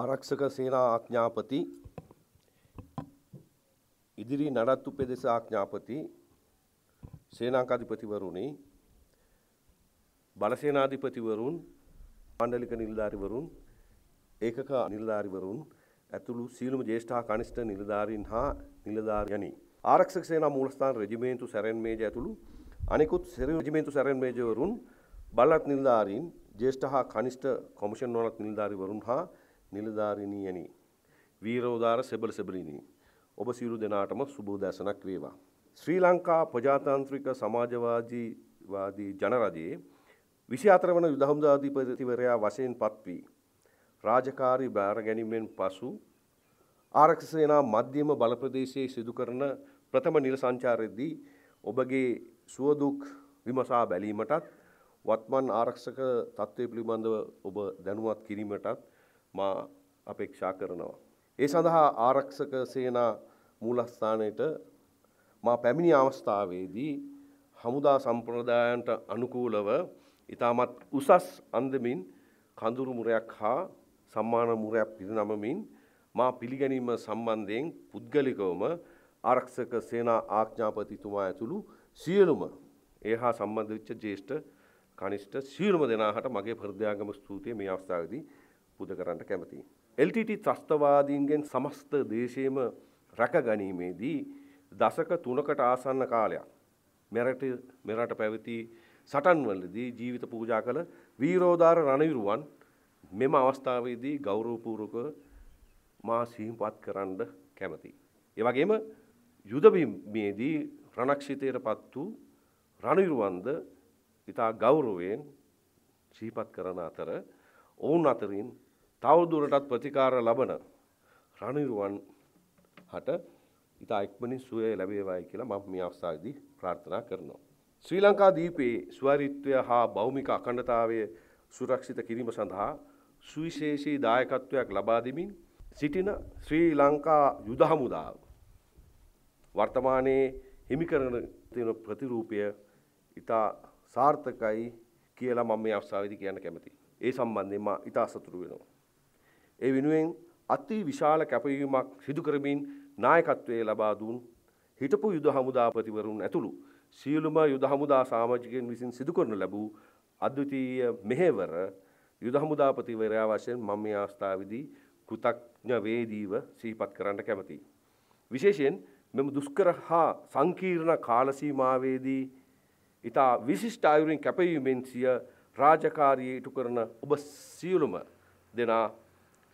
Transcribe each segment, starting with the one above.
ආරක්ෂක සේනා ආඥාපති ඉදිරි නඩත්තු පෙදෙස ආඥාපති සේනාකාධිපතිවරුනි බලසේනාධිපතිවරුන් මණ්ඩලික නිලධාරිවරුන් ඒකක නිලධාරිවරුන් ඇතුළු සියලුම ජේෂ්ඨා කනිෂ්ඨ නිලධාරීන් හා නිලධාරියනි ආරක්ෂක සේනා මූලස්ථාන රෙජිමේන්තු සැරෙන් මේජ ඇතුළු අනෙකුත් සෙරි රෙජිමේන්තු සැරෙන් මේජවරුන් බලත් නිලධාරීන් ජේෂ්ඨ හා කනිෂ්ඨ කොමිෂන් වලත් නිලධාරිවරුන් හා නිලධාරිණී යනි. වීරෝදාර සෙබල සෙබලිනී. ඔබ සියලු දෙනාටම සුබෝදැසනක් වේවා. ශ්‍රී ලංකා ප්‍රජාතාන්ත්‍රික සමාජවාදීවාදී ජනරජයේ විසි අතර වන යුදහමුදාධීපතිවරයා වශයෙන් පත්වී. රාජකාරි භාර ගැනීමෙන් පසු ආරක්ෂසේනා මධ්‍යම බලප්‍රදේශයේ සිදු කරන ප්‍රථම නිල සංචාරයේදී ඔබගේ සුවදුක් විමසා බැලීමටත් වත්මන් ආරක්ෂක තත්ත්වය පිළිබඳව ඔබ දැනුවත් කිරීමටත් මා අපේක්ෂා කරනවා. ඒ සඳහා ආරක්ෂක සේනා මූලස්ථානයට මා පැමිණි අවස්ථාවේදී හමුදා සම්ප්‍රදායන්ට අනුකූලව ඉතාමත් උසස් අන්දමින් කඳුරු මුරයක් හා සම්මාන මුරයක් පිරිනමමින් මා පිළිගැනීම සම්බන්ධයෙන් පුද්ගලිකවම ආරක්ෂක සේනා ආඥාපතිතුමා ඇතුළු සියලුම ඒ හා සම්බන්ධ වෙච්ච ජ්‍යෙෂ්ඨ කනිෂ්ඨ සියලුම දෙනා හට මගේ හෘදයාගම ස්තුතිය මේ අවස්ථාවේදී පුද කරන්න කැමතියි. LTT ත්‍රස්තවාදීන්ගෙන් සමස්ත දේශයම රැකගැනීමේදී දසක තුනකට ආසන්න කාලයක් මෙරට මෙරට පැවති සටන්වලදී ජීවිත පූජා කළ වීරෝදාර රණවිරුවන් මෙම අවස්ථාවේදී ගෞරවපූර්වක මා සිහිපත් කරන්න කැමතියි. ඒ වගේම යුද බිමේදී රණක්ෂිතයටපත් වූ රණවිරුවන්ද ඊට ගෞරවයෙන් සිහිපත් කරන අතර ඔවුන් අතරින් තවදුරටත් ප්‍රතිකාර ලබන රණිරුවන් හට ඉතා එක්මනින් සුවය ලැබේවායි කියලා මම මේ අවස්ථාවේදී ප්‍රාර්ථනා කරනවා. ශ්‍රී ලංකා දීපයේ ස්වරිත්වය හා භෞමික අඛණ්ඩතාවය සුරක්ෂිත කිරීම සඳහා සුවිශේෂී දායකත්වයක් ලබා දෙමින් සිටින ශ්‍රී ලංකා යුද හමුදාව වර්තමානයේ හිමි කරන තියෙන ප්‍රතිරූපය ඉතා සාර්ථකයි කියලා මම මේ අවස්ථාවේදී කියන්න කැමතියි. ඒ සම්බන්ධයෙන් මා ඉතා සතුටු වෙනවා. ඒ වෙනුවෙන් අති විශාල කැපවීමක් සිදු කරමින් නායකත්වයේ ලබා දුන් හිටපු යුද හමුදාපතිවරුන් ඇතුළු සියලුම යුද හමුදා සාමාජිකයන් විසින් සිදු කරනු ලැබූ අද්විතීය මෙහෙවර යුද හමුදාපතිවරයා වශයෙන් මම මේ අවස්ථාවේදී කෘතඥ වේදීව සිහිපත් කරන්න කැමතියි. විශේෂයෙන් මෙම දුෂ්කර හා සංකීර්ණ කාල සීමාවේදී ඊට විශිෂ්ට ආයුරින් කැපවීමෙන් සිය රාජකාරිය ඉටු කරන ඔබ සියලුම දෙනා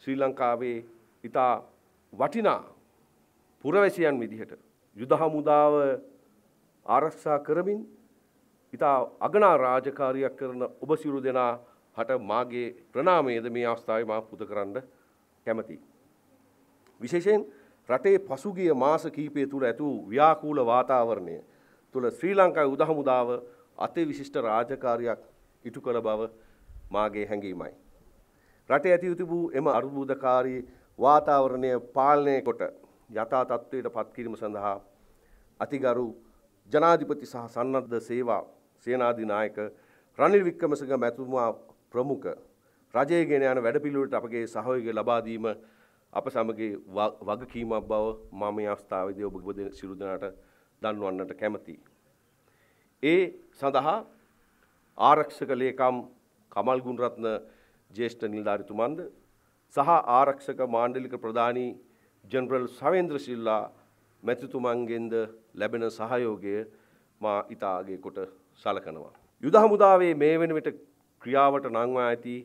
ශ්‍රී ලංකාවේ ඉතා වටිනා පුරවැසියන් විදිහට යුද හමුදාව ආරක්ෂා කරමින් ඉතා අගනා රාජකාරියක් කරන ඔබ සිරු දෙනා හට මාගේ ප්‍රනාමයේද මේ අවස්ථාවේ මා පුද කරන්න කැමතියි. විශේෂයෙන් රටේ පසුගිය මාස කීපය තුළ ඇති වූ ව්‍යාකූල වාතාවරණය තුළ ශ්‍රී ලංකාවේ උදහමුදාව අතිවිශිෂ්ට රාජකාරියක් ඉටු කළ බව මාගේ හැඟීමයි. රටේ ඇතිව තිබූ එම අර්බුදකාරී වාතාවරණය පාලනය කොට යථා තත්ත්වයට පත්කිරීම සඳහා අතිගරු ජනාධිපති සහ සන්නද්ධ සේවා සේනාධිනායක රනිල් වික්‍රමසිංහ මැතිතුමා ප්‍රමුඛ රජය ගෙන යන වැඩපිළිවෙලට අපගේ සහයෝගය ලබා දීම අප සමග වගකීමක් බව මම මේ අවස්ථාවේදී ඔබ ඔබ සියලු දෙනාට දන්වන්නට කැමැතියි. ඒ සඳහා ආරක්ෂක ලේකම් කමල් ගුණරත්න ජේෂ්ඨ නිලධාරිතුමන්ද සහ ආරක්ෂක මාණ්ඩලික ප්‍රධානී ජනරල් සවේන්ද්‍ර සිල්ලා මැතිතුමන්ගෙන්ද ලැබෙන සහයෝගය මා ඉතාගේ කොට සලකනවා. යුද හමුදාවේ මේ වෙනුවට ක්‍රියාවට නංවා ඇති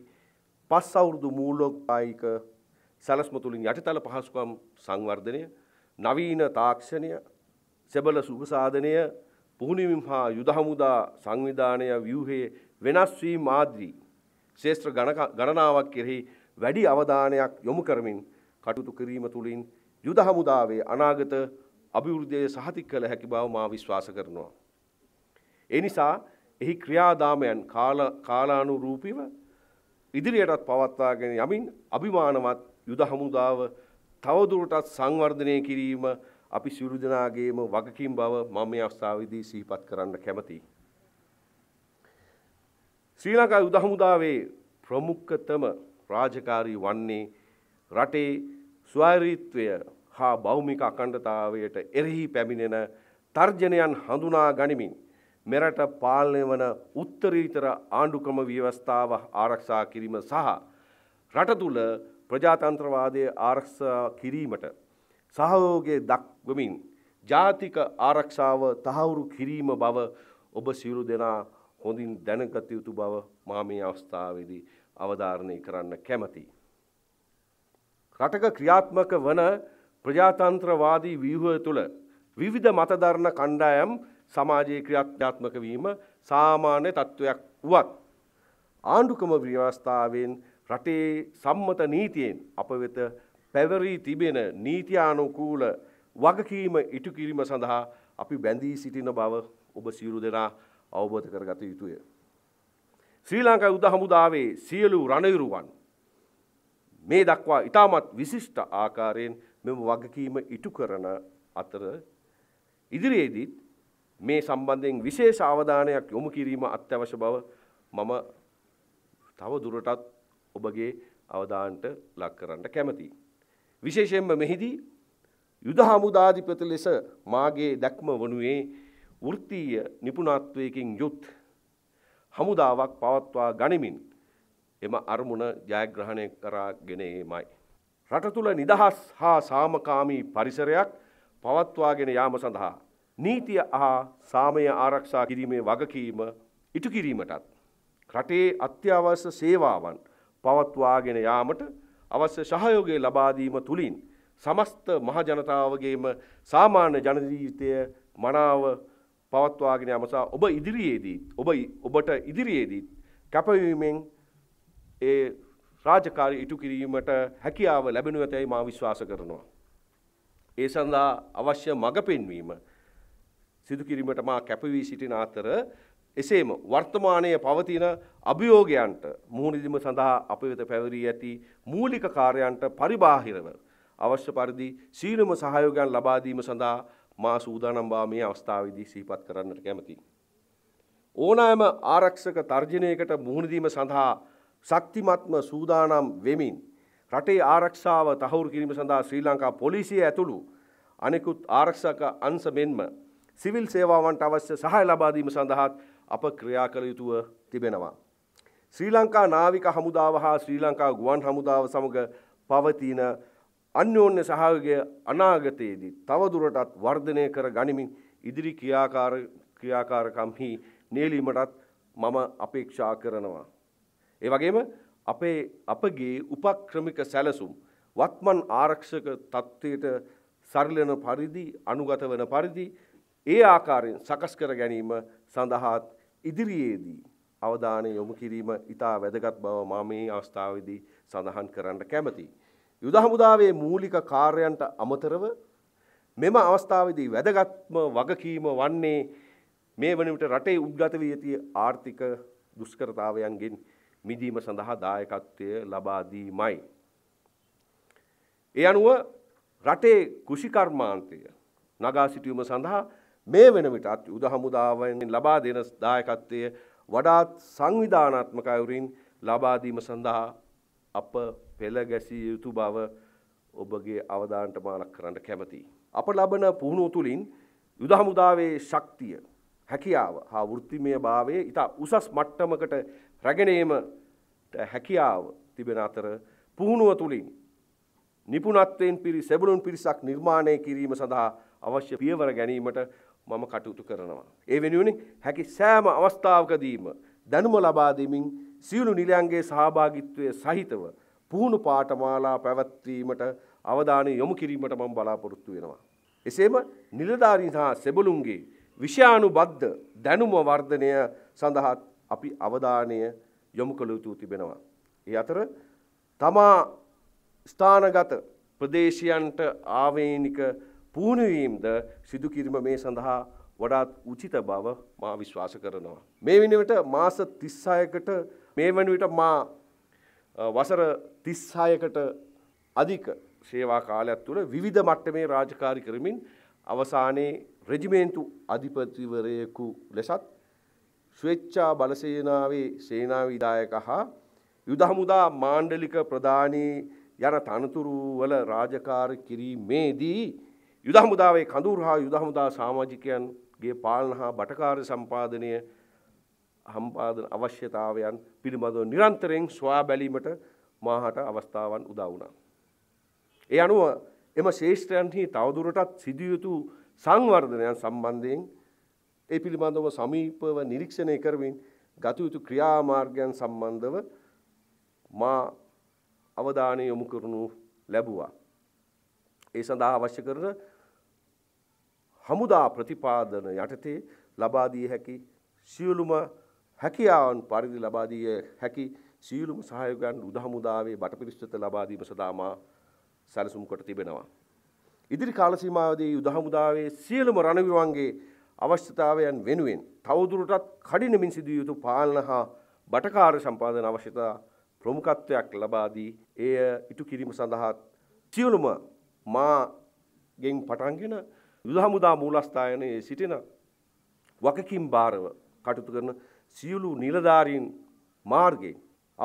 පස් අවුරුදු මූලෝකායික සැලස්ම තුළින් යටිතල පහසුකම් සංවර්ධනය නවීන තාක්ෂණය සෙබල සුභසාධනය පුහුණිමින් හා යුදහමුදා සංවිධානය ව්‍යූහයේ වෙනස්වී මාද්‍රී ශේෂත්‍ර ගණනාවක් කෙරෙහි වැඩි අවධානයක් යොමු කරමින් කටයුතු කිරීම තුළින් යුද හමුදාවේ අනාගත අභිවෘද්ධිය සහතික කළ හැකි බව මා විශ්වාස කරනවා. ඒ නිසා එහි ක්‍රියාදාමයන් කාලානුරූපීව ඉදිරියටත් පවත්වාගෙන යමින් අභිමානවත් යුද හමුදාව තවදුරටත් සංවර්ධනය කිරීම අපි සියලු දෙනාගේම වගකීම් බව මම මේ අවස්ථාවේදී සිහිපත් කරන්න කැමතියි. ශ්‍රී ලංකා යුද හමුදාවේ ප්‍රමුඛතම රාජකාරී වන්නේ රටේ ස්වෛරීත්වය හා භෞමික අකණ්ඩතාවයට එරෙහි පැමිණෙන තර්ජනයන් හඳුනා ගනිමින් මෙරට පාලනය වන උත්තරීතර ආණ්ඩුක්‍රම ව්‍යවස්ථාව ආරක්ෂා කිරීම සහ රට තුළ ප්‍රජාතන්ත්‍රවාදය ආරක්ෂා කිරීමට සහයෝගය දක්වමින් ජාතික ආරක්ෂාව තහවුරු කිරීම බව ඔබ සියලු දෙනා හොඳින් දැනගත යුතු බව මා මේ අවස්ථාවේදී අවධාරණය කරන්න කැමතියි. රටක ක්‍රියාත්මක වන ප්‍රජාතන්ත්‍රවාදී ව්‍යුහය තුළ විවිධ මතධරණ කණ්ඩායම් සමාජයේ ක්‍රියාත්මක වීම සාමාන්‍ය තත්ත්වයක් වුවත් ආණ්ඩුකම ව්‍යවස්ථාවෙන් රටේ සම්මත නීතියෙන් අප වෙත පැවරී තිබෙන නීතියානුකූල වගකීම ඉටු කිරීම සඳහා අපි බැඳී සිටින බව ඔබ සියලු දෙනා අවබෝධ කරගත යුතුය. ශ්‍රී ලංකා යුද හමුදාවේ සියලු රණවිරුවන් මේ දක්වා ඉතාමත් විශිෂ්ට ආකාරයෙන් මෙම වගකීම ඉටු කරන අතර ඉදිරියේදීත් මේ සම්බන්ධයෙන් විශේෂ අවධානයක් යොමු කිරීම අත්‍යවශ්‍ය බව මම තව දුරටත් ඔබගේ අවධානට ලක් කරන්න කැමතියි. විශේෂයෙන්ම මෙහිදී යුද හමුදාධිපති ලෙස මාගේ දැක්ම වනුයේ වෘත්තීය නිපුණත්වයකින් යුත් හමුදාවක් පවත්වා ගනිමින් එම අරමුණ ජයග්‍රහණය කරාගෙන ඒමයි. රට තුළ නිදහස් හා සාමකාමී පරිසරයක් පවත්වාගෙන යාම සඳහා. නීතිය හා සාමය ආරක්ෂා කිරීමේ වගකීම ඉටු කිරීමටත්. රටේ අත්‍යවශ්‍ය සේවාවන් පවත්වාගෙන යාමට අවශ්‍ය සහයෝගය ලබාදීම තුළින් සමස්ත මහජනතාවගේම සාමාන්‍ය ජනජීවිතය මනාව පවත්වාගෙන යාම සහ ඔබ ඉදිරියේදී ඔබ ඔබට ඉදිරියේදී කැපවීමෙන් ඒ රාජකාරී ඉටු කිරීමට හැකියාව ලැබෙනු ඇතැයි මා විශ්වාස කරනවා. ඒ සඳහා අවශ්‍ය මඟ පෙන්වීම සිදු කිරීමට මා කැපවී සිටින අතර එසේම වර්තමානයේ පවතින අභියෝගයන්ට මුහුණ දීම සඳහා අප වෙත පැවරී ඇති මූලික කාර්යයන්ට පරිබාහිරව අවශ්‍ය පරිදි සීලම සහයෝගයන් ලබා දීම සඳහා මා සූදානම් බව මේ අවස්ථාවේදී සිහිපත් කරන්නට කැමැතියි. ඕනෑම ආරක්ෂක තර්ජනයකට මුහුණදීම සඳහා ශක්තිමත්ම සූදානම් වෙමින් රටේ ආරක්ෂාව තහවුරු කිරීම සඳහා ශ්‍රී ලංකා පොලිසිය ඇතුළු අනෙකුත් ආරක්ෂක අංශ මෙන්ම සිවිල් සේවාවන්ට අවශ්‍ය සහාය ලබා දීම සඳහාත් අප ක්‍රියා කළ යුතුව තිබෙනවා. ශ්‍රී ලංකා නාවික හමුදාව හා ශ්‍රී ලංකා ගුවන් හමුදාව සමග පවතින අන්‍යෝන්‍ය සහයෝගය අනාගතයේදී තවදුරටත් වර්ධනය කර ගනිමින් ඉදිරි ක්‍රියාකාර ක්‍රියාකාරකම්හි නේලීමටත් මම අපේක්ෂා කරනවා. ඒ වගේම අපේ අපගේ උපක්‍රමික සැලසුම් වත්මන් ආරක්ෂක තත්ත්වයට සරිලන පරිදි අනුගත වන පරිදි ඒ ආකාරයෙන් සකස් කර ගැනීම සඳහාත් ඉදිරියේදී අවධානය යොමු කිරීම ඉතා වැදගත් බව මා මේ අවස්ථාවේදී සඳහන් කරන්න කැමතියි. යුද හමුදාවේ මූලික කාර්යයන්ට අමතරව මෙම අවස්ථාවේදී වැදගත්ම වගකීම වන්නේ මේ වනවිට රටේ උද්ගත වී ඇති ආර්ථික දුෂ්කරතාවයන්ගෙන් මිදීම සඳහා දායකත්වය ලබා දීමයි. ඒ අනුව රටේ කෘෂිකර්මාන්තය නගා සිටීම සඳහා මේ වෙනවිටත් යුද හමුදාවෙන් ලබා දෙන දායකත්වය වඩාත් සංවිධානාත්මක අයුරින් ලබා දීම සඳහා අප පෙළ ගැසිය යුතු බව ඔබගේ අවධානට මානක් කරන්න කැමතියි. අප ලබන පුහුණුව තුළින් යුදහමුදාවේ ශක්තිය හැකියාව හා වෘත්තිමය භාවය ඉතා උසස් මට්ටමකට රැගෙනීමට හැකියාව තිබෙන අතර පුහුණුව තුළින් නිපුණත්වයෙන් පිරි සැබලුන් පිරිසක් නිර්මාණය කිරීම සඳහා අවශ්‍ය පියවර ගැනීමට මම කටයුතු කරනවා. ඒ වෙනුවනි හැකි සෑම අවස්ථාවකදීම දැනුම ලබාදමින් සියලු නිලයන්ගේ සහභාගිත්වය සහිතව පුහුණු පාඨමාලා පැවැත්වීමට අවධානය යොමු කිරීමට මම බලාපොරොත්තු වෙනවා. එසේම නිලධාරීන් හා සෙබළුන්ගේ විෂයානුබද්ධ දැනුම වර්ධනය සඳහා අපි අවධානය යොමු කළ යුතු තිබෙනවා. ඒ අතර තමා ස්ථානගත ප්‍රදේශයන්ට ආවේනික පුහුණුවීම්ද සිදු කිරීම මේ සඳහා වඩාත් උචිත බව මා විශ්වාස කරනවා. මේ වෙනුවට මාස 36කට මේ වෙනුවට මා වසර 36කට අධික සේවා කාලයක් තුළ විවිධ මට්ටමේ රාජකාරි කරමින් අවසානයේ රෙජිමේන්තු අධිපතිවරයෙකු ලෙසත් ස්වේච්ඡා බලසේනාවේ සේනාවිදායක හා යුද හමුදා මාණ්ඩලික ප්‍රධානී යන තනතුරු වල රාජකාරි කිරීමේදී යුද හමුදාවේ කඳවුර හා යුද හමුදා සමාජිකයන්ගේ පාලන හා බටකාර සම්පාදනය සම්පාදන අවශ්‍යතාවයන් පිළිබඳව නිරන්තරයෙන් සොයා බැලීමට මාහට අවස්ථාවන් උදා වුණා. ඒ අනුව එම ශේෂ්ත්‍රයන්හි තවදුරටත් සිදිය යුතු සංවර්ධනයන් සම්බන්ධයෙන් ඒ පිළිබඳව සමීපව නිරීක්ෂණය කරමින් ගත යුතු ක්‍රියාමාර්ගයන් සම්බන්ධව මා අවධානය යොමු කරනු ලැබුවා. ඒ සඳහා අවශ්‍ය කරන හමුදා ප්‍රතිපාදන යටතේ ලබා දී හැකි සියලුම හැකියාවන් පරිදි ලබා දිය හැකි සියලුම සහයෝගයන් උදාමුදාවේ බටපිරිස්සත ලබා දීම සඳහාමා සැලසුම් කොට තිබෙනවා. ඉදිරි කාල සීමාවදී උදාමුදාවේ සියලුම රණවිරුවන්ගේ අවශ්‍යතාවයන් වෙනුවෙන් තවදුරටත් කඩිනමින් සිදිය යුතු පාලන හා බටකාර සම්පාදන අවශ්‍යතා ප්‍රමුඛත්වයක් ලබා දී එය ඉටු කිරීම සඳහා සියලුම මාගෙන් පටන්ගෙන යුදහමුදා මූලස්ථානයේ සිටින වකකින් බාරව කටයුතු කරන සියලු නිලධාරීන් මාර්ගයෙන්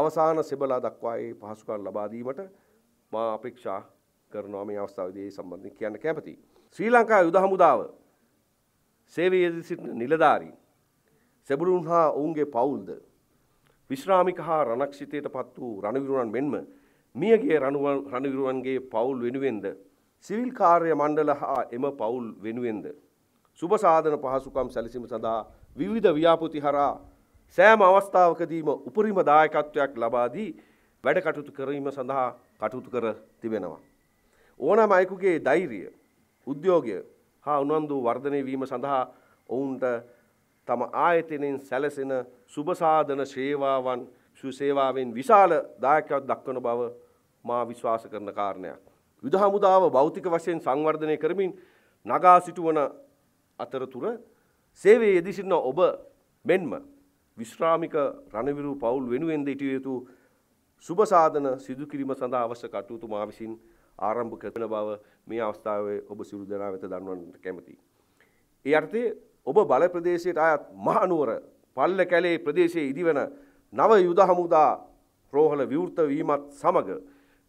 අවසාන සෙබලා දක්වා ඒ පහසුකම් ලබා දීමට මා අපේක්ෂා කරනවා මේ අවස්ථාවේදී ඒ සම්බන්ධයෙන් කියන්න කැමතියි. ශ්‍රී ලංකා යුද හමුදාව සේවයේදී සිටින නිලධාරීන් සෙබළුන් හා ඔවුන්ගේ පවුල්ද විශ්‍රාමික හා රණක්ෂිතයට පත් වූ රණවිරුවන් මෙන්ම මියගේ රණවිරුවන්ගේ පවුල් වෙනුවෙන්ද සිවිල් කාර්ය මණ්ඩල හා එම පවුල් වෙනුවෙන්ද සුබ සාධන පහසුකම් සැලසීම සඳහා විවිධ ව්‍යාපෘති හරහා සෑම අවස්ථාවකදීම උපරිම දායකත්වයක් ලබා දී වැඩ කටයුතු කිරීම සඳහා කටයුතු කර තිබෙනවා. ඕනෑම අයෙකුගේ ධෛර්යය, උද්‍යෝගය හා උනන්දු වර්ධනය වීම සඳහා ඔවුන්ට තම ආයතනෙන් සැලසෙන සුබසාධන සේවාවන් සුසේවාවෙන් විශාල දායකයක් දක්වන බව මා විශ්වාස කරන කාරණයක්. යුද හමුදාව භෞතික වශයෙන් සංවර්ධනය කරමින් නගා සිටුවන අතරතුර සේවයේ යෙදී සිටින ඔබ මෙන්ම විශ්‍රාමික රණවිරු පවුල් වෙනුවෙන්ද ඉටිය යුතු සුබ සාධන සිදු කිරීම සඳහා අවශ්‍ය කටයුතු මා විසින් ආරම්භ කරන බව මේ අවස්ථාවේ ඔබ සියලු දෙනා වෙත දන්වන්නට කැමැතියි. ඒ අර්ථයේ ඔබ බල ප්‍රදේශයට අයත් මහනුවර පල්ලකැලේ ප්‍රදේශයේ ඉදිවන නව යුද හමුදා රෝහල විවෘත වීමත් සමග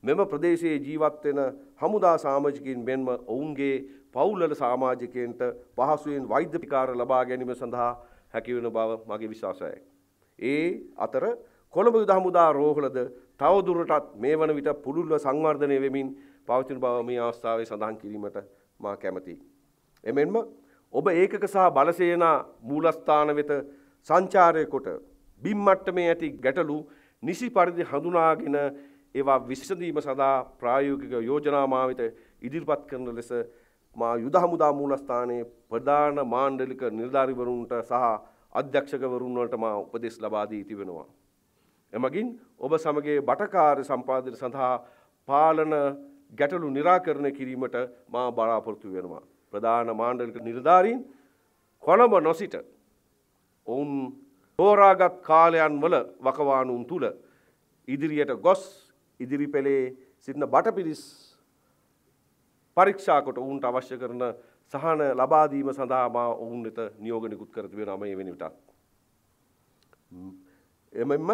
මෙම ප්‍රදේශයේ ජීවත් වෙන හමුදා සමාජිකයින් මෙන්ම ඔවුන්ගේ පවුල්වල සමාජිකයන්ට පහසුවෙන් වෛද්‍ය පිකාර ලබා ගැනීම සඳහා හැකි වෙන බව මගේ විශ්වාසයයි. ඒ අතර කොළඹ යුද හමුදා රෝහලද තවදුරටත් මේ වන විට පුළුල්ව සංවර්ධනය වෙමින් පවතින බව මේ අවස්ථාවේ සඳහන් කිරීමට මා කැමතියි. එමෙන්ම ඔබ ඒකක සහ බලසේනා මූලස්ථාන වෙත සංචාරය කොට බිම් මට්ටමේ ඇති ගැටලු නිසි පරිදි හඳුනාගෙන ඒවා විසඳීම සඳහා ප්‍රායෝගික යෝජනා මාවිත ඉදිරිපත් කරන ලෙස මා යුද හමුදා මූලස්ථානයේ ප්‍රධාන මාණ්ඩලික නිලධාරිවරුන්ට සහ අධ්‍යක්ෂකවරුන් වලට මා උපදෙස් ලබා දී තිබෙනවා. එමගින් ඔබ සමගේ බටකාර සම්පාදනය සඳහා පාලන ගැටලු निराකරණය කිරීමට මා බලාපොරොත්තු වෙනවා. ප්‍රධාන මාණ්ඩලික නිලධාරීන් කොළඹ නොසිට ඔවුන් තෝරාගත් කාලයන් වල වකවානුන් තුල ඉදිරියට ගොස් ඉදිරිපෙළේ සිටින බටපිරිස් පරීක්ෂාකොට ඔවුන්ට අවශ්‍ය කරන සහන ලබාදීම සඳහා මා ඔවුන් වෙත නියෝග නිකුත් කර තිබෙනවා මේ වෙනිවිටත්. එමෙන්ම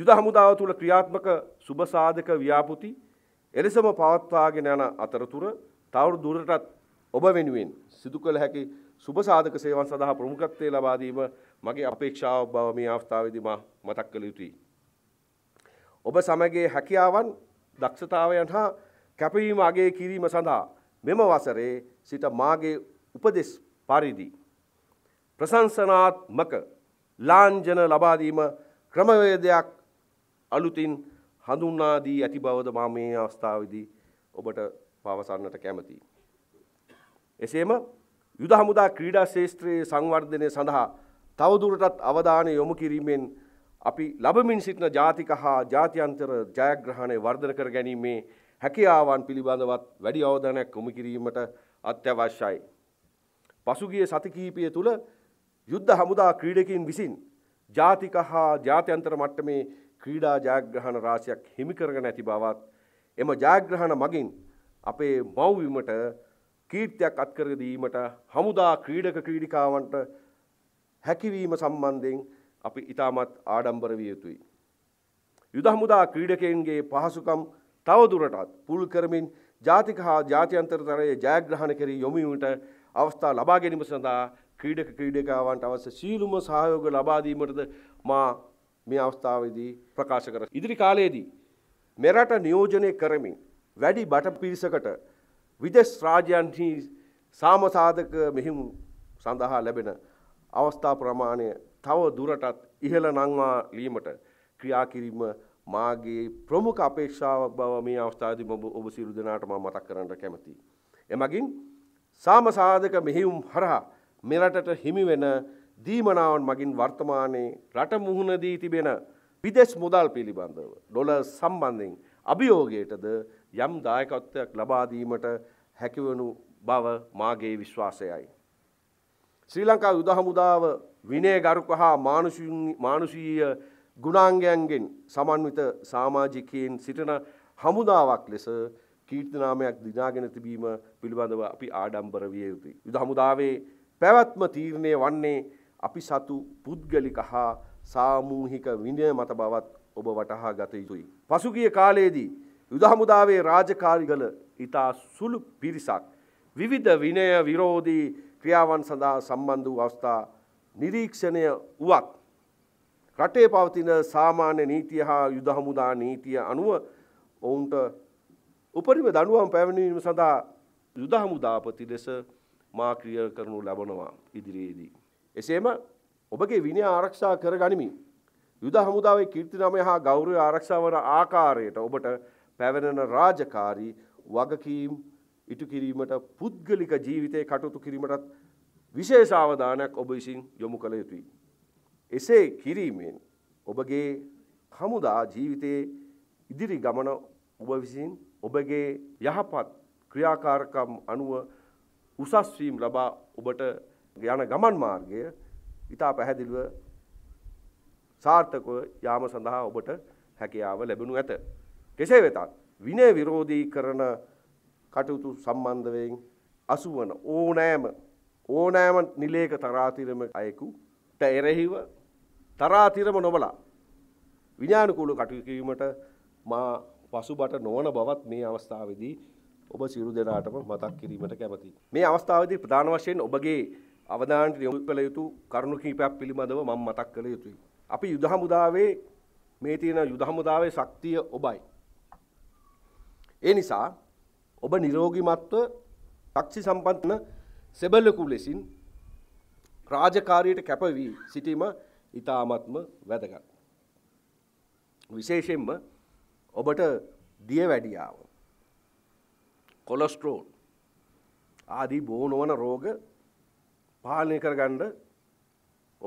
යුද හමුදාව තුළ ක්‍රියාත්මක සුබ සාධක ව්‍යාපෘති එලෙසම පවත්වාගෙන යන අතරතුර තවරු දුරටත් ඔබ වෙනුවෙන් සිදු කළ හැකි සුබ සාධක සේවන් සඳහා ප්‍රමුඛත්වය ලබා දීම මගේ අපේක්ෂාව බව මේ අවස්ථාවේදී මා මතක් කළ යුතුයි. ඔබ සමගයේ හැකියාවන් දක්ෂතාවයන් හා කැපවීම අගේ කිරීම සඳහා මෙම වසරේ සිට මාගේ උපදෙස් පරිදි. ප්‍රසංසනාත්මක ලාංජන ලබාදීම ක්‍රමවේදයක් අලුතින් හඳුන්නාදී ඇති බවද මා මේ අවස්ථාවදී ඔබට පවසන්නට කැමතියි. එසේම යුද හමුදා ක්‍රීඩා ශේෂත්‍රයේ සංවර්ධනය සඳහා තවදුරටත් අවධානය යොමු කිරීමෙන් අපි ලබමින් සිටින ජාතික හා ජාත්‍යන්තර ජයග්‍රහණය වර්ධන කර ගැනීමේ හැකියාවන් පිළිබඳවත් වැඩි අවධානයක් යොමු කිරීමට අත්‍යවශ්‍යයි. පසුගිය සති කිහිපය තුළ යුද්ධ හමුදා ක්‍රීඩකින් විසින් ජාතික හා ජාත්‍යන්තර මට්ටමේ ක්‍රීඩා ජයග්‍රහණ රාශියක් හිමි කරගෙන ඇති බවත් එම ජයග්‍රහණ මගින් අපේ මව්වීමට කීර්තියක් අත්කර දීමට හමුදා ක්‍රීඩක ක්‍රීඩිකාවන්ට හැකිවීම සම්බන්ධයෙන් අපි ඉතාමත් ආඩම්බර විය යුතුයි. යුද හමුදා ක්‍රීඩකයන්ගේ පහසුකම් තවදුරටත් පුල් කරමින් ජාතික හා ජාත්‍යන්තර තරයේ ජයග්‍රහණ කෙරී යොමුවීමට අවස්ථා ලබා ගැනීම සඳහා ක්‍රීඩක ක්‍රීඩකාවන්ට අවශ්‍ය සීලුම සහයෝග ලබා දීමටද මා මේ අවස්ථාවේදී ප්‍රකාශ කර ඉදිරි කාලයේදී මෙරට නියෝජනය කරමින් වැඩි බට පිරිසකට විදෙස් රාජ්‍යයන්හි සාමසාධක මෙහිමු සඳහා ලැබෙන අවස්ථා ප්‍රමාණය තව දුරටත් ඉහළ නංවා ලීමට ක්‍රියා කිරීම මාගේ ප්‍රමුඛ අපේක්ෂාවක් බව මේ අවස්ථාවේදී ඔබ ඔබ සියලු දෙනාට මම මතක් කරන්න කැමතියි. එමගින් සාම සාධක මෙහෙයුම් හරහා මෙරටට හිමි වෙන දීමනාවන් මගින් වර්තමානයේ රට මුහුණ දී තිබෙන විදෙස් මුදල් පිළිබඳව ඩොලර් සම්බන්ධයෙන් අභියෝගයටද යම් දායකත්වයක් ලබා දීමට හැකිවනු බව මාගේ විශ්වාසයයි. ශ්‍රී ලංකා යුද හමුදාව විනය ගරුක හා මානුෂීය ගුණාංගයන්ගෙන් සමන්විත සමාජිකයෙන් සිටින හමුදාවක් ලෙස කීර්තිනාමයක් දිනාගෙන තිබීම පිළිබඳව අපි ආඩම්බර විය යුතුයි. යුද හමුදාවේ පැවැත්ම තීරණය වන්නේ අපි සතු පුද්ගලික හා සාමූහික විනය මත බවත් ඔබ වටහා ගත යුතුයි. පසුගිය කාලයේදී යුද හමුදාවේ රාජකාරිගල ඉතා සුළු පිරිසක් විවිධ විනය විරෝධී ක්‍රියාවන් සඳහා සම්බන්ධ වූ අවස්ථා නිරීක්ෂණය වුවත් රටේ පවතින සාමාන්‍ය නීතිය හා යුද හමුදා නීතිය අනුව ඔවුන්ට උපරිම දඩුවම් පැවණීම සඳහා යුද හමුදාපති ලෙස මා ක්‍රිය කරනු ලැබනවා ඉදිරියේදී. එසේම ඔබගේ විනය ආරක්ෂා කර ගනිමින් යුද හමුදාවේ කීර්තිනාමය හා ගෞරවය ආරක්ෂා වන ආකාරයට ඔබට පැවරෙන රාජකාරී වගකීම් ඉටු කිරීමට පුද්ගලික ජීවිතය කටයුතු කිරීමටත් විශේෂාවධානයක් ඔබ විසින් යොමු කළ යුතුයි. එසේ කිරීමෙන් ඔබගේ හමුදා ජීවිතයේ ඉදිරි ගමන ඔබ විසින් ඔබගේ යහපත් ක්‍රියාකාරකම් අනුව උසස්වීම් ලබා ඔබට යන ගමන් මාර්ගය ඉතා පැහැදිලිව සාර්ථකව යාම සඳහා ඔබට හැකියාව ලැබෙනු ඇත. කෙසේ වෙතත් විනය විරෝධී කරන කටයුතු සම්බන්ධයෙන් අසුවන ඕනෑම ඕනෑම නිලේක තරාතිරම අයෙකුට එරෙහිව තරාතිරම නොබලා විඥානකූල කටයුතු කිරීමට මා පසුබට නොවන බවත් මේ අවස්ථාවේදී ඔබ සියලු දෙනාටම මතක් කිරීමට කැමැතියි. මේ අවස්ථාවේදී ප්‍රධාන වශයෙන් ඔබගේ අවධානයට යොමු කළ යුතු කරුණු කිහිපයක් පිළිබඳව මම මතක් කළ යුතුයි. අපි යුද හමුදාවේ මේ තියෙන යුද හමුදාවේ ශක්තිය ඔබයි. ඒ නිසා ඔබ නිරෝගීමත්ව ශක්ති සම්පන්න සෙබළකු ලෙසින් රාජකාරියට කැපවී සිටීම ඉතාමත්ම වැදගත්. විශේෂෙන්ම ඔබට දිය වැඩියාව. කොලස්ට්‍රෝල් ආදී බෝනොවන රෝග පාලනය කරගණ්ඩ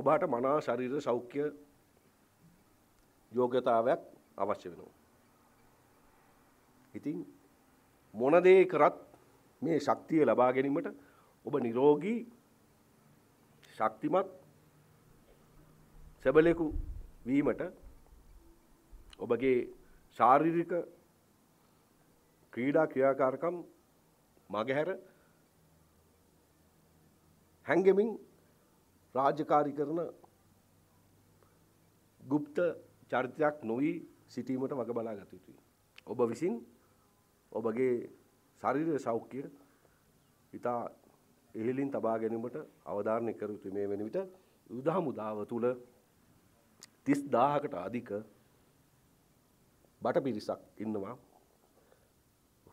ඔබට මනා ශරීර සෞඛ්‍ය යෝග්‍යතාවයක් අවශ්‍ය වෙනවා. ඉතින් මොනදේ කරත් මේ ශක්තිය ලබා ගැනීමට ඔබ නිරෝගී ශක්තිමත් සැබලෙකු වීමට ඔබගේ ශාරිරික ක්‍රීඩා ක්‍රියාකාරකම් මගහැර හැංගෙමින් රාජකාරි කරන ගුප්ත චරිතයක් නොවී සිටීමට වග බලා ගත යුතුයි. ඔබ විසින් ඔබගේ ශරීර සෞඛ්‍යය ඉතා ඉහලින් තබා ගැනීමට අවධාරණය කර යුතුයි මේ වෙන විට උදාහමුදාව තුළ තිස් දාහකට අධික බට පිරිසක් ඉන්නවා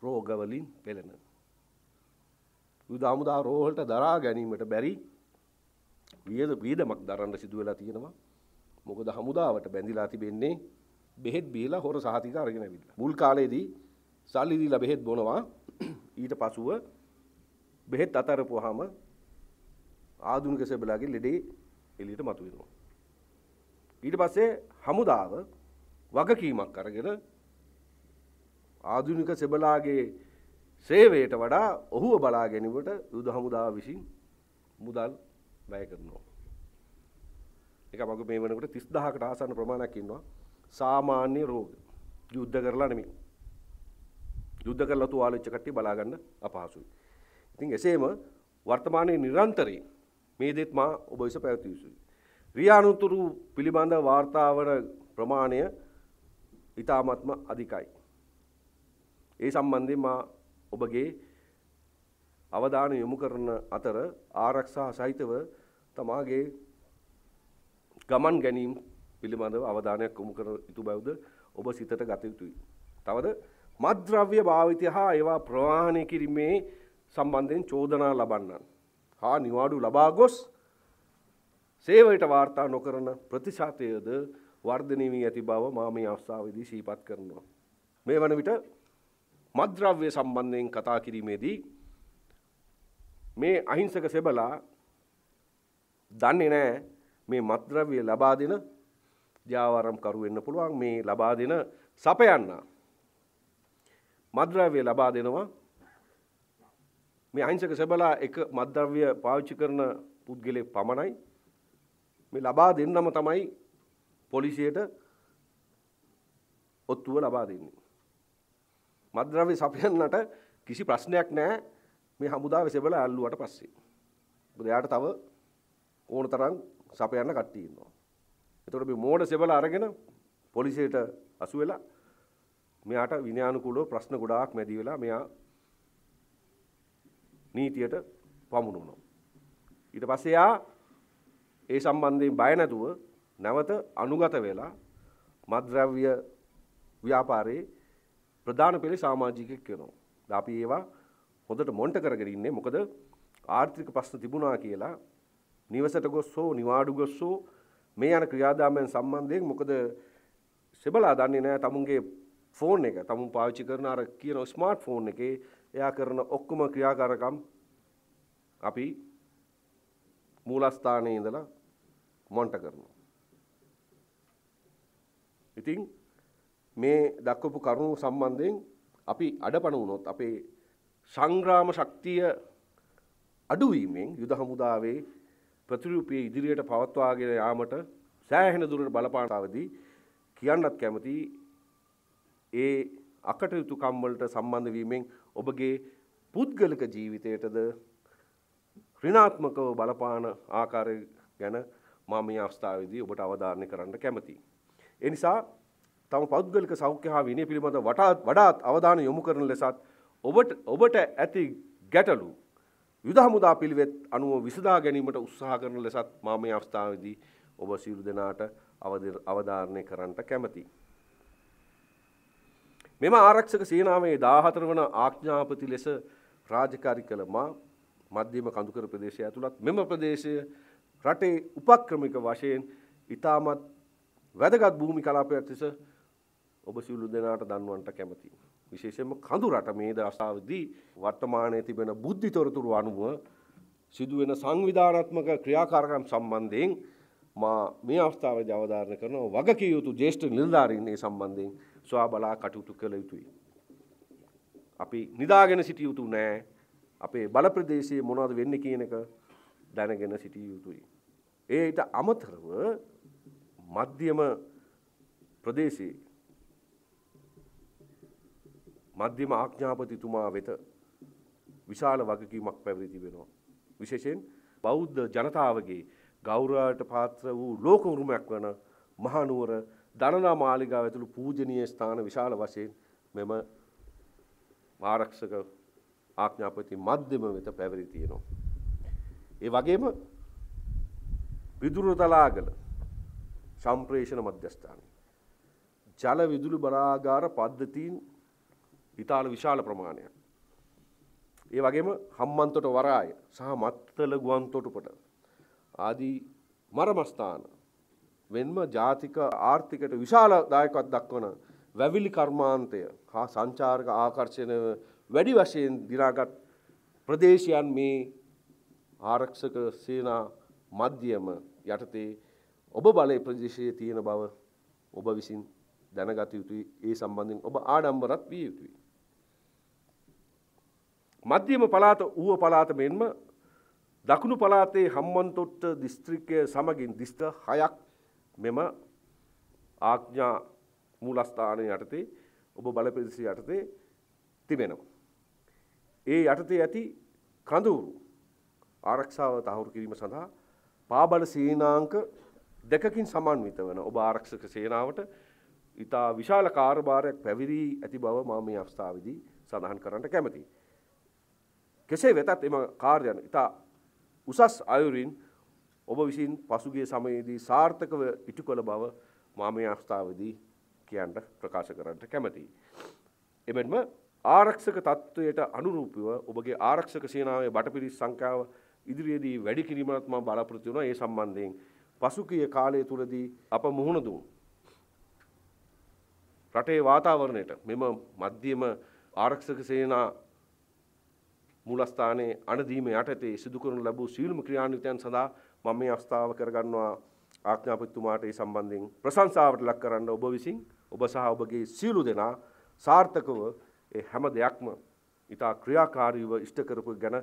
රෝගවලින් පෙළෙන. යුදාමුදා රෝහලට දරා ගැනීමට බැරි වියද පීඩමක් දරන්න සිදු වෙලා තියෙනවා. මොකද හමුදාවට බැඳිලා තිබෙන්නේ බෙහෙත් බීලා හොර සහතික අරගෙන ඇවිල්ලා. මුල් කාලේදී සල්ලි දීලා බෙහෙත් බොනවා. ඊට පසුව බෙහෙත් අතරපුවාම ආධුනික සෙබලාගේ ලෙඩේ එළියට මතුවෙනවා. ඊට පස්සේ හමුදාව වගකීමක් අරගෙන ආධුනික සෙබලාගේ සේවයට වඩා ඔහුව බලා ගැනීමට යුද හමුදාව විසින් මුදල් වැය කරනවා. එක මග මේ වනකට තිස් දහකට ආසන්න ප්‍රමාණයක් ඉන්නවා සාමාන්‍ය රෝග යුද්ධ කරලා නෙමෙයි. යුද්ධ කරලා තුවාලෙච්ච කට්ටිය බලා ගන්න අපහසුයි. ඉතින් එසේම වර්තමානයේ නිරන්තරයෙන් මේ දෙත් මා ඔබ විස පැවතිය යුතුයි. ක්‍රියානුතුරු පිළිබඳ වාර්තාවන ප්‍රමාණය ඉතාමත්ම අධිකයි. ඒ සම්බන්ධයෙන් මා ඔබගේ අවධානය යොමු කරන අතර ආරක්ෂා සහිතව තමාගේ ගමන් ගැනීම පිළිබඳව අවධානයක් යොමු කර යුතු බවද ඔබ සිතට ගත යුතුයි. තවද මත්ද්‍රව්‍ය භාවිතය හා ඒවා ප්‍රවාහණය කිරීමේ සම්බන්ධයෙන් චෝදනා ලබන්නන්. හා නිවාඩු ලබා ගොස් සේවයට වාර්තා නොකරන ප්‍රතිශතයද වර්ධනය වී ඇති බව මා මේ අවස්ථාවේදී සිහිපත් කරනවා. මේ වන විට මද්‍රව්‍ය සම්බන්ධයෙන් කතා කිරීමේදී මේ අහිංසක සෙබලා දන්නේ නැහැ මේ මද්‍රව්‍ය ලබා දෙන ජාවාරම්කරු වෙන්න පුළුවන් මේ ලබා දෙන සපයන්න. මද්‍රව්‍ය ලබා දෙනවා මේ අහිංසක සෙබලා එක මද්‍රව්‍ය පාවිච්චි කරන පුද්ගලයෙක් පමණයි මේ ලබා දෙන්නම තමයි පොලිසියට ඔත්තුව ලබා දෙන්නේ. මද්‍රව්‍ය සපයන්නට කිසි ප්‍රශ්නයක් නැහැ මේ හමුදාවේ සෙබලා ඇල්ලුවට පස්සේ. මොකද යාට තව ඕන තරම් සපයන්න කට්ටිය ඉන්නවා. එතකොට මේ මෝඩ සෙබලා අරගෙන පොලිසියට අසු වෙලා මෙයාට විනයානුකූලව ප්‍රශ්න ගොඩාක් මැදි වෙලා මෙයා නීතියට පමුණුනවා. ඊට පස්සේ යා ඒ සම්බන්ධයෙන් බය නැතුව නැවත අනුගත වෙලා මත්ද්‍රව්‍ය ව්‍යාපාරයේ ප්‍රධාන පෙළේ සමාජිකයෙක් වෙනවා. අපි ඒවා හොඳට මොන්ට කරගෙන ඉන්නේ. මොකද ආර්ථික ප්‍රශ්න තිබුණා කියලා නිවසට ගොස් හෝ නිවාඩු ගොස් හෝ මේ යන ක්‍රියාදාමයන් සම්බන්ධයෙන් මොකද සෙබලා දන්නේ නැහැ තමුන්ගේ ෆෝන් එක තමුන් පාවිච්චි කරන අර කියන ස්මාර්ට් ෆෝන් එකේ එයා කරන ඔක්කොම ක්‍රියාකාරකම් අපි මූලස්ථානයේ ඉඳලා මොන්ට කරනවා. ඉතින් මේ දක්වපු කරුණු සම්බන්ධයෙන් අපි අඩපණ වුණොත් අපේ සංග්‍රාම ශක්තිය අඩුවීමෙන් යුද හමුදාවේ ප්‍රතිරූපයේ ඉදිරියට පවත්වාගෙන යාමට සෑහෙන දුරට බලපානතාවදී කියන්නත් කැමති ඒ අකටයුතුකම් වලට සම්බන්ධ වීමෙන් ඔබගේ පුද්ගලික ජීවිතයටද ඍණාත්මකව බලපාන ආකාරය ගැන මම මේ අවස්ථාවේදී ඔබට අවධාරණය කරන්න කැමතියි. ඒ නිසා තම පෞද්ගලික සෞඛ්‍ය හා විනය පිළිබඳ වටාත් වඩාත් අවධානය යොමු කරන ලෙසත් ඔබට ඔබට ඇති ගැටලු යුද හමුදා පිළිවෙත් අනුව විසඳා ගැනීමට උත්සාහ කරන ලෙසත් මා මේ අවස්ථාවේදී ඔබ සියලු දෙනාට අවධාරණය කරන්නට කැමතියි. මෙම ආරක්ෂක සේනාවේ 14 වන ආඥාපති ලෙස රාජකාරී කළ මා මධ්‍යම කඳුකර ප්‍රදේශය ඇතුළත් මෙම ප්‍රදේශය රටේ උපක්‍රමික වශයෙන් ඉතාමත් වැදගත් භූමි කලාපයක් තිස ඔබ සියලු දෙනාට දන්වන්ට කැමති. විශේෂම කඳු රට මේ දශාවදී වර්තමානය තිබෙන බුද්ධි තොරතුරු අනුව සිදුවෙන සංවිධානත්මක ක්‍රියාකාරකම් සම්බන්ධයෙන් මා මේ අවස්ථාව ජවධාරණ කරන වගකිය යුතු ජේෂ්ඨ නිල්ධාරීන්නේ සම්බන්ධයෙන් ස්වා බලා කටයුතු කළ යුතුයි. අපි නිදාගෙන සිටිය යුතු නෑ අපේ බල ප්‍රදේශයේ මොනවද වෙන්නේ කියන එක දැනගෙන සිටිය යුතුයි. ඒට අමතරව මධ්‍යම ප්‍රදේශයේ මධ්‍යම ආඥාපතිතුමා වෙත විශාල වගකීමක් පැවරී තිබෙනවා. විශේෂයෙන් බෞද්ධ ජනතාවගේ ගෞරවයට පාත්‍ර වූ ලෝක උරුමයක් වන මහනුවර දනනා මාලිගාව ඇතුළු පූජනීය ස්ථාන විශාල වශයෙන් මෙම ආරක්ෂක ආඥාපති මධ්‍යම වෙත පැවරී තියෙනවා. ඒ වගේම විදුරු දලාගල සම්ප්‍රේෂණ මධ්‍යස්ථානය. ජල විදුලි බලාගාර පද්ධතීන් ඉතාල විශාල ප්‍රමාණයක්. ඒ වගේම හම්මන්තොට වරාය සහ මත්තල ගුවන්තොටුපට ආදී මරමස්ථාන වෙන්ම ජාතික ආර්ථිකට විශාල දායකත් දක්වන වැවිලි කර්මාන්තය හා සංචාර්ක ආකර්ෂණය වැඩි වශයෙන් දිනාගත් ප්‍රදේශයන් මේ ආරක්ෂක සේනා මධ්‍යම යටතේ ඔබ බලය ප්‍රදේශයේ තියෙන බව ඔබ විසින් දැනගත යුතුයි ඒ සම්බන්ධයෙන් ඔබ ආඩම්බරත් විය යුතුයි. මධ්‍යම පළාත ඌව පළාත මෙන්ම දකුණු පළාතේ හම්මන්තොට්ට දිස්ත්‍රික්කය සමගින් දිස්ත හයක් මෙම ආඥා මූලස්ථානය යටතේ ඔබ බලපෙදසි යටතේ තිබෙනවා. ඒ යටතේ ඇති කඳවුරු ආරක්ෂාව තහවුරු කිරීම සඳහා පාබල සීනාංක දෙකකින් සමන්විත වන ඔබ ආරක්ෂක සේනාවට ඉතා විශාල කාර්භාරයක් පැවිරී ඇති බව මා මේ අවස්ථාවදී සඳහන් කරන්නට කැමති. කෙසේ වෙතත් එම කාර්යන ඉතා උසස් අයුරින් ඔබ විසින් පසුගේ සමයේදී සාර්ථකව ඉටු කළ බව මාමය අවස්ථාවදී කියන්න ප්‍රකාශ කරන්නට කැමති. එමෙන්ම ආරක්ෂක තත්ත්වයට අනුරූපිව ඔබගේ ආරක්ෂක සේනාවේ බටපිරිස් සංඛ්‍යාව ඉදිරියේදී වැඩි කිරීමත් මම බලාපොරොත්තු වෙනවා ඒ සම්බන්ධයෙන් පසුගිය කාලය තුලදී අප මුහුණ දුන් රටේ වාතාවරණයට මෙම මධ්‍යම ආරක්ෂක සේනා මූලස්ථානයේ අණදීම යටතේ සිදු කරනු ලැබූ සියලුම ක්‍රියාන්විතයන් සඳහා මම මේ අවස්ථාව කරගන්නවා ආඥාපතිතුමාට ඒ සම්බන්ධයෙන් ප්‍රශංසාවට ලක් කරන්න ඔබ විසින් ඔබ සහ ඔබගේ සියලු දෙනා සාර්ථකව ඒ හැම දෙයක්ම ඉතා ක්‍රියාකාරීව ඉෂ්ට කරපු ගැන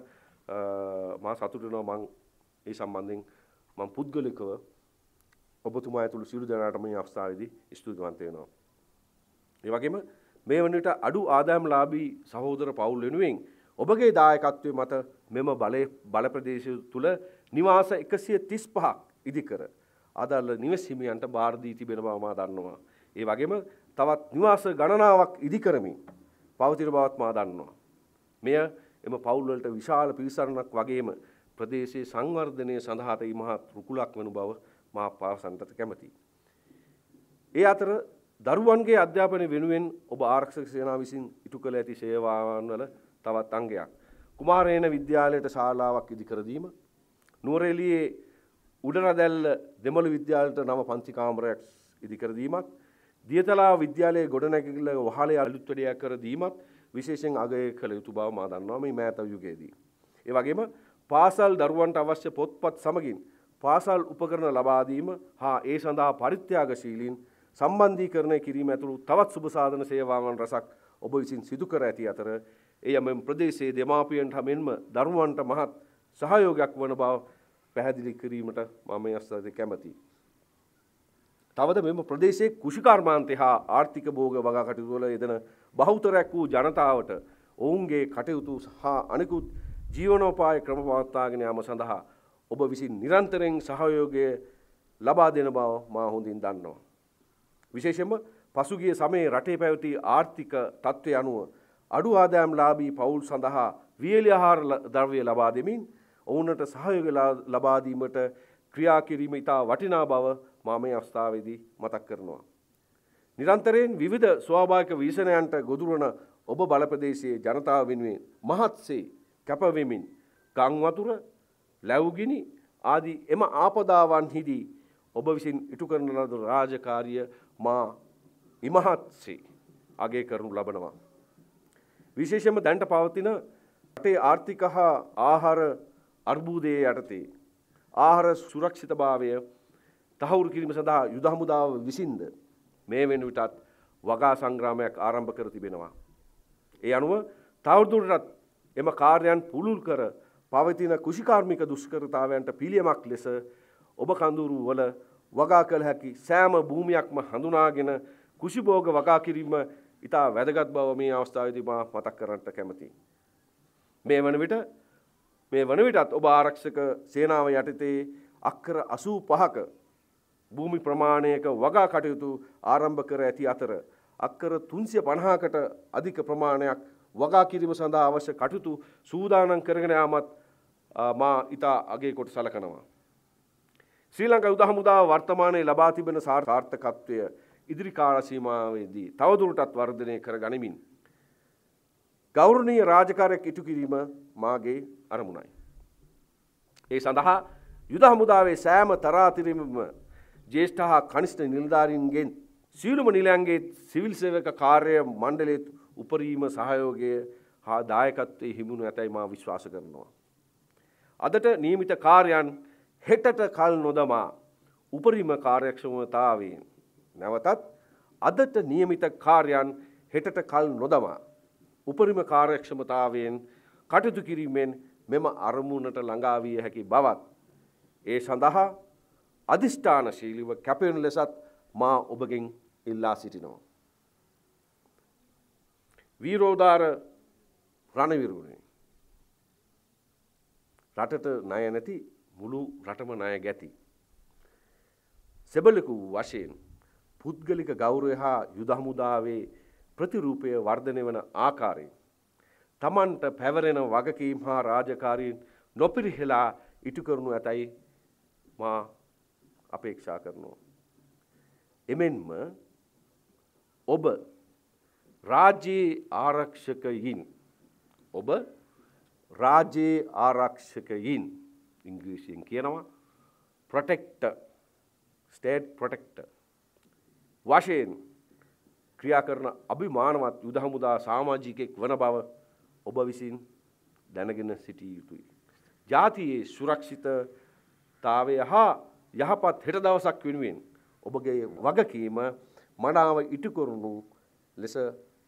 මා සතුටු වෙනවා මං ඒ සම්බන්ධයෙන් මම පුද්ගලිකව ඔබතුමා ඇතුළු සියලු දෙනාට මේ අවස්ථාවේදී ස්තුතිවන්ත වෙනවා. ඒ වගේම මේ වන විට අඩු ආදායම්ලාභී සහෝදර පවුල් වෙනුවෙන් ඔබගේ දායකත්වයේ මත මෙම බලයේ බල ප්‍රදේශය තුල නිවාස 135ක් ඉදි කර ආදාළ නිවෙස් හිමියන්ට බාර දී තිබෙන බව මා දන්නවා. ඒ වගේම තවත් නිවාස ගණනාවක් ඉදි කරමින් පවතින බවත් මා දන්නවා. මෙය එම පවුල්වලට විශාල පිවිසරණක් වගේම ප්‍රදේශයේ සංවර්ධනය සඳහාට මහා රුකුලක් වනු බව මා පාසන්ටත කැමතියි. ඒ අතර දරුවන්ගේ අධ්‍යාපනය වෙනුවෙන් ඔබ ආරක්ෂක සේනා විසින් ඉටු කළ ඇති සේවාවන් වල තවත් අංගයක්. කුමාරේන විද්‍යාලයට ශාලාවක් ඉදිකරදීම. නුවරෙලියේ උඩරදැල්ල දෙමළු විද්‍යාලයට නව පංචිකාමරයක් ඉදිකරදීමත්. දියතලා විද්‍යාලයේ ගොඩනැගිල්ල වහලේ අලුත්වඩයක් කරදීමත් විශේෂෙන් අගය කළ යුතු බව මා දන්නවා මේ මෑත යුගයේදී. ඒ වගේම පාසල් දරුවන්ට අවශ්‍ය පොත්පත් සමගින් පාසල් උපකරණ ලබා දීම හා ඒ සඳහා පරිත්‍යාගශීලීන් සම්බන්ධීකරණය කිරීම ඇතුළු තවත් සුබ සාධන සේවාවන් රසක් ඔබ විසින් සිදු කර ඇති අතර එය මෙම ප්‍රදේශයේ දෙමාපියන්ට මෙන්ම දරුවන්ට මහත් සහයෝගයක් වන බව පැහැදිලි කිරීමට මම මේ අස්ථානයේ කැමැතියි. තවද මෙම ප්‍රදේශයේ කෘෂිකර්මාන්තය හා ආර්ථික භෝග වගා කටයුතු වල යෙදෙන බහුතරයක් වූ ජනතාවට ඔවුන්ගේ කටයුතු හා අනෙකුත් ජීවනෝපාය ක්‍රම පවත්වාගෙන යාම සඳහා ඔබ විසින් නිරන්තරයෙන් සහයෝගය ලබා දෙන බව මා හොඳින් දන්නවා. විශේෂම පසුගිය සමයේ රටේ පැවති ආර්ථික තත්ත්වය අනුව අඩු ආදායම් ලාබී පවුල් සඳහා වියලි ආහාර ද්‍රව්‍ය ලබා දෙමින් ඔවුන්ට සහයෝග ලබා දීමට ක්‍රියා කිරීම ඉතා වටිනා බව මා මේ අවස්ථාවේදී මතක් කරනවා. නිරන්තරයෙන් විවිධ ස්වාභාවික වීෂණයන්ට ගොදුරන ඔබ බලප්‍රදේශයේ ජනතාව වෙනුවෙන් මහත්සේ කැපවෙමින් ගං වතුර, ලැබුගිනි ආදී එම ආපදාවන්හිදී ඔබ විසින් ඉටු කරන ලද රාජකාරිය මා ඉමහත්සේ අගේ කරනු ලබනවා. විශේෂම දැන්ට පවතින රටේ ආර්ථික හා ආහාර අර්බූදයේ යටතේ ආහාර සුරක්ෂිතභාවය තහවුරු කිරීම සඳහා යුද හමුදාව විසින්ද මේ වෙන විටත් වගා සංග්‍රාමයක් ආරම්භ කර තිබෙනවා. ඒ අනුව තවදුරටත් එම කාර්යයන් පුළුල් කර පවතින කෘෂිකාර්මික දුෂ්කරතාවයන්ට පිළියමක් ලෙස ඔබ කඳුරු වල වගා කළ හැකි සෑම භූමියක්ම හඳුනාගෙන කෘෂිභෝග වගා කිරීම ඉතා වැදගත් බව මේ අවස්ථාවේදී මා මතක් කරන්නට කැමතියි. මේ වන විට මේ වන විටත් ඔබ ආරක්ෂක සේනාව යටතේ අක්කර 85ක භූමි ප්‍රමාණයක වගා කටයුතු ආරම්භ කර ඇති අතර අක්කර තුන්සිය පණහාකට අධික ප්‍රමාණයක් වගා කිරීම සඳහා අවශ්‍ය කටයුතු සූදානම් කරගෙන යාමත් මා ඉතා අගේ කොට සලකනවා. ශ්‍රී ලංකා උදහමුදා වර්තමානයේ ලබා තිබෙන සාර්ථකත්වය ඉදිරි කාල සීමාවේදී තවදුරටත් වර්ධනය කර ගනිමින් ගෞරවනීය රාජකාරියක් ඉටු කිරීම මාගේ අරමුණයි. ඒ සඳහා යුද හමුදාවේ සෑම තරාතිරීමම ජේෂ්ඨ හා කනිෂ්ඨ නිලධාරීන්ගෙන් සියලුම නිලයන්ගේ සිවිල් සේවක කාර්ය මණ්ඩලයේත් උපරිම සහයෝගය හා දායකත්වයේ හිමුණු ඇතැයි මා විශ්වාස කරනවා. අදට නියමිත කාර්යයන් හෙටට කල් නොදමා උපරිම කාර්යක්ෂමතාවයෙන් නැවතත් අදට නියමිත කාර්යයන් හෙටට කල් නොදමා උපරිම කාර්යක්ෂමතාවයෙන් කටයුතු කිරීමෙන් මෙම අරමුණට ළඟාවිය හැකි බවත් ඒ සඳහා අධිෂ්ඨානශීලිව කැපෙනු ලෙසත් මා ඔබගෙන් ඉල්ලා සිටිනවා. වීරෝධාර රණවිරුණේ. රටට ණය නැති මුළු රටම ණය ගැති. සෙබලකු වශයෙන් පුද්ගලික ගෞරවය හා යුදහමුදාවේ ප්‍රතිරූපය වර්ධනය වන ආකාරයෙන් තමන්ට පැවරෙන වගකීම් හා රාජකාරීන් නොපිරිහෙලා ඉටු කරනු ඇතයි මා අපේක්ෂා කරනවා. එමෙන්ම ඔබ රාජ්‍යයේ ආරක්ෂකයින් ඔබ රාජ්‍යයේ ආරක්ෂකයින් ඉංග්‍රීසියෙන් කියනවා ප්‍රොටෙක්ටර් ස්ටේට් ප්‍රොටෙක්ටර් වශයෙන් ක්‍රියා කරන අභිමානවත් යුද හමුදා සමාජිකයෙක් වන බව ඔබ විසින් දැනගෙන සිටිය යුතුයි. ජාතියේ සුරක්ෂිතතාවය හා යහපත් හෙට දවසක් වෙනුවෙන් ඔබගේ වගකීම මනාව ඉටුකරනු ලෙස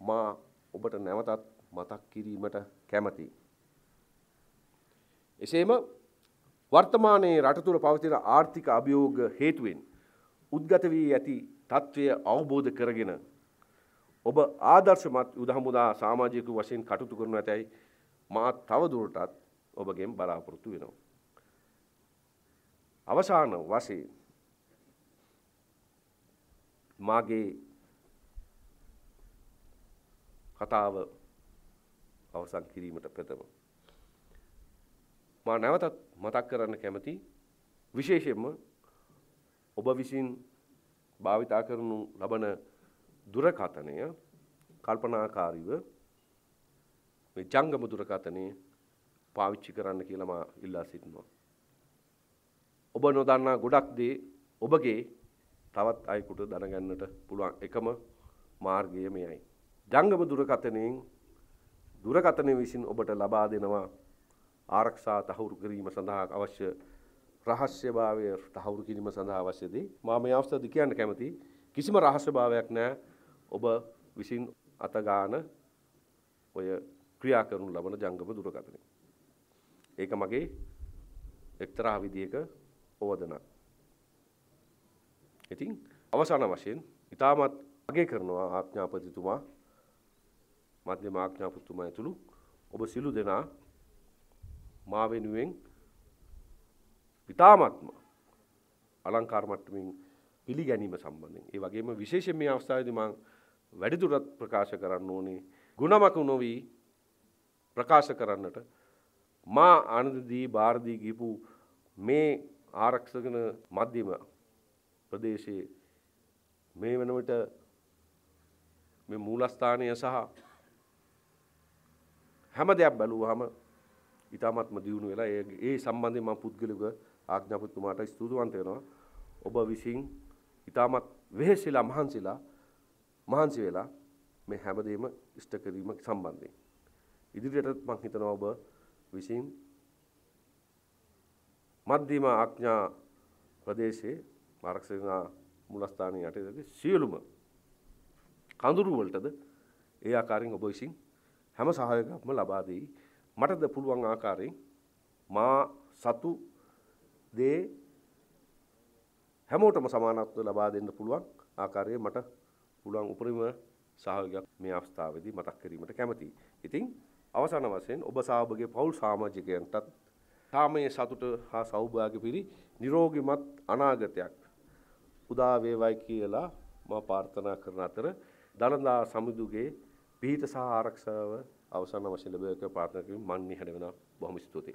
මා ඔබට නැවතත් මතක් කිරීමට කැමති. එසේම වර්තමානයේ රටතුර පවතින ආර්ථික අභියෝග හේතුවෙන් උද්ගත වී ඇති තත්ත්වය අවබෝධ කරගෙන ඔබ ආදර්ශමත් යුදහමුදා සාමාජයක වශයෙන් කටුතු කරනු ඇතැයි මාත් තවදුරටත් ඔබගෙන් බලාපොරොත්තු වෙනවා. අවසාන වශයෙන් මාගේ කතාව අවසන් කිරීමට ප්‍රථම මා නැවතත් මතක් කරන්න කැමති විශේෂයෙන්ම ඔබ විසින් භාවිතා කරනු ලබන දුරකථනය කල්පනාකාරීව මේ ජංගම දුරකථනය පාවිච්චි කරන්න කියලා මා ඉල්ලා සිටිනවා ඔබ නොදන්නා ගොඩක් දේ ඔබගේ තවත් අයකුට දැනගන්නට පුළුවන් එකම මාර්ගය මෙයයි. ජංගම දුරකථනයෙන් දුරකථනය විසින් ඔබට ලබා දෙනවා ආරක්ෂා තහවුරු කිරීම සඳහා අවශ්‍ය රහස්‍යභාවය තහවුරු කිරීම සඳහා අවශ්‍යදී මා මේ අවස්ථාවේදී කියන්න කැමති කිසිම රහස්‍යභාවයක් නැහැ ඔබ විසින් අතගාන ඔය ක්‍රියා කරනු ලබන ජංගම දුරකථනය. ඒක මගේ එක්තරා විදියක ඕවදනා. ඉතින් අවසාන වශයෙන් ඉතාමත් අගේ කරනවා ආඥාපතිතුමා මධ්‍යම ආඥාපතිතුමා ඇතුළු ඔබ සිළු දෙනා මා වෙනුවෙන් ඉතාමත්ම අලංකාර මට්ටමින් පිළිගැනීම සම්බන්ධයෙන් ඒ වගේම විශේෂයෙන් මේ අවස්ථාවේදී මම වැඩිදුරටත් ප්‍රකාශ කරන්න ඕනේ ගුණමක නොවි ප්‍රකාශ කරන්නට මා ආනන්දදී භාරදී ගිපු මේ ආරක්ෂකන මධ්‍යම ප්‍රදේශයේ මේ වෙනවිට මේ මූලස්ථානය සහ හැම දෙයක් බැලුවාම ඉතාමත්ම දියුණු වෙලා ඒ ඒ සම්බන්ධයෙන් මම පුද්ගලිකව ආඥාපතිතුමාට ස්තුතිවන්ත වෙනවා ඔබ විසින් ඉතාමත් වෙහෙසිලා මහන්සිලා මහන්සි වෙලා මේ හැමදේම ඉෂ්ට කිරීම සම්බන්ධයෙන් ඉදිරියටත් මම හිතනවා ඔබ විසින් මධ්‍යම ආඥා ප්‍රදේශයේ ආරක්ෂකනා මුලස්ථානයේ යටතේ තිබෙන සියලුම කඳුරු වලටද ඒ ආකාරයෙන් ඔබ විසින් හැම සහයෝගයක්ම ලබා දෙයි. මටද පුළුවන් ආකාරයෙන් මා සතු දේ හැමෝටම සමානත්ව ලබා දෙන්න පුළුවන් ආකාරයේ මට පුළුවන් උපරිම සහයෝගයක් මේ අවස්ථාවේදී මතක් කිරීමට කැමතියි. ඉතින් අවසාන වශයෙන් ඔබ සහ ඔබගේ පෞල් සමාජිකයන්ටත් තාමයේ සතුට හා සෞභාග්‍ය පිරි නිරෝගිමත් අනාගතයක් උදා වේවායි කියලා මා ප්‍රාර්ථනා කරන අතර දනදා සමිඳුගේ පිහිට සහ ආරක්ෂාව අවසන් වශයෙන් ලැබෙක ප්‍රාර්ථනා කරමින් මන් නිහඬ වෙනවා බොහොම ස්තුතියි